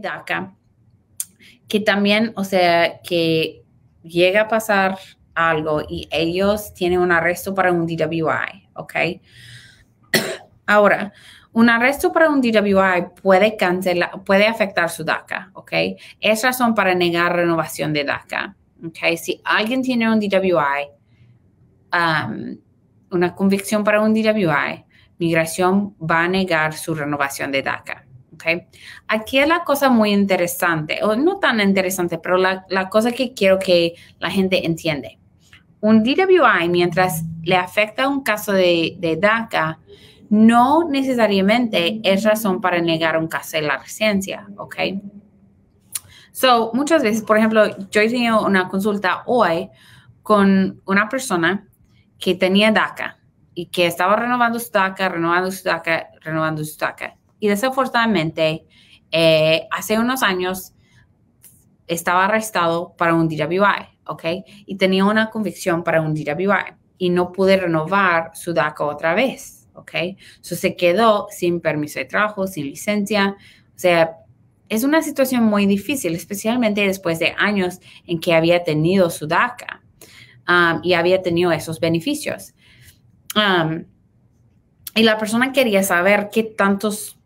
DACA, que también, o sea, que llega a pasar algo y ellos tienen un arresto para un DWI, ¿ok? Ahora, un arresto para un DWI puede cancelar, puede afectar su DACA, ¿ok? Es razón para negar renovación de DACA, ¿ok? Si alguien tiene un DWI, um, una convicción para un DWI, migración va a negar su renovación de DACA, Okay. Aquí es la cosa muy interesante, o no tan interesante, pero la, cosa que quiero que la gente entiende. Un DWI, mientras le afecta un caso de, DACA, no necesariamente es razón para negar un caso de la residencia, ¿ok? So, muchas veces, por ejemplo, yo he tenido una consulta hoy con una persona que tenía DACA y que estaba renovando su DACA, renovando su DACA, renovando su DACA y desafortunadamente, eh, hace unos años estaba arrestado para un DWI, ¿ok? Y tenía una convicción para un DWI y no pude renovar su DACA otra vez, ¿ok? So, se quedó sin permiso de trabajo, sin licencia. O sea, es una situación muy difícil, especialmente después de años en que había tenido su DACA um, y había tenido esos beneficios. Um, y la persona quería saber qué tantos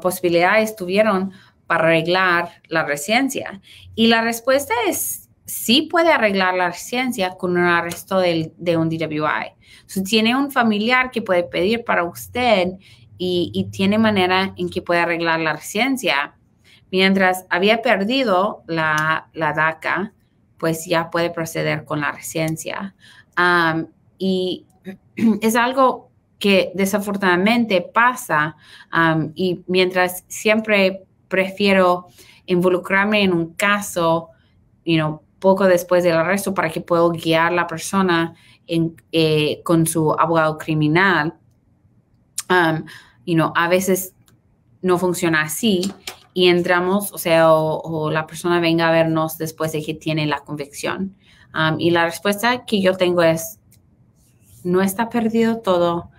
posibilidades tuvieron para arreglar la residencia? Y la respuesta es sí puede arreglar la residencia con un arresto de un DWI. Si tiene un familiar que puede pedir para usted y, tiene manera en que puede arreglar la residencia. Mientras había perdido la, DACA, pues ya puede proceder con la residencia. y es algo que desafortunadamente pasa y mientras siempre prefiero involucrarme en un caso, you know, poco después del arresto para que pueda guiar a la persona en, eh, con su abogado criminal, you know, a veces no funciona así y entramos, o sea, o, la persona venga a vernos después de que tiene la convicción. y la respuesta que yo tengo es, no está perdido todo,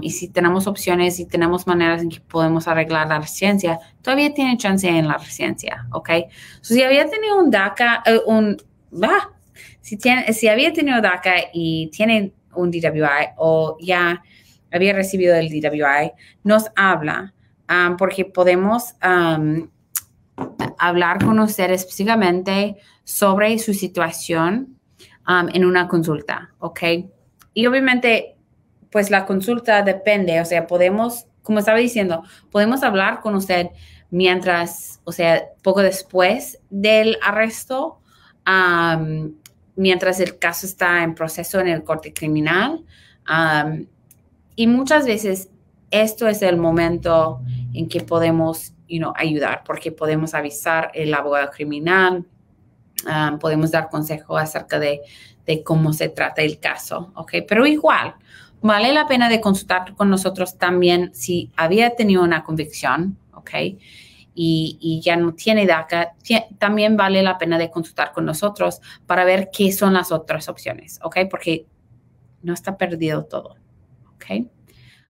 y si tenemos opciones y tenemos maneras en que podemos arreglar la residencia, todavía tiene chance en la residencia, ¿ok? si había tenido un DACA, eh, un, va si, tiene, si había tenido DACA y tiene un DWI o ya había recibido el DWI, nos habla porque podemos hablar con usted específicamente sobre su situación en una consulta, ¿ok? Y obviamente pues la consulta depende, o sea, podemos, como estaba diciendo, podemos hablar con usted mientras, o sea, poco después del arresto, mientras el caso está en proceso en el corte criminal. y muchas veces esto es el momento en que podemos ayudar, porque podemos avisar el abogado criminal, podemos dar consejo acerca de, de, cómo se trata el caso, ¿ok? Pero igual, vale la pena de consultar con nosotros también si había tenido una convicción, ¿ok? Y, ya no tiene DACA, también vale la pena de consultar con nosotros para ver qué son las otras opciones, ¿ok? Porque no está perdido todo, ¿ok?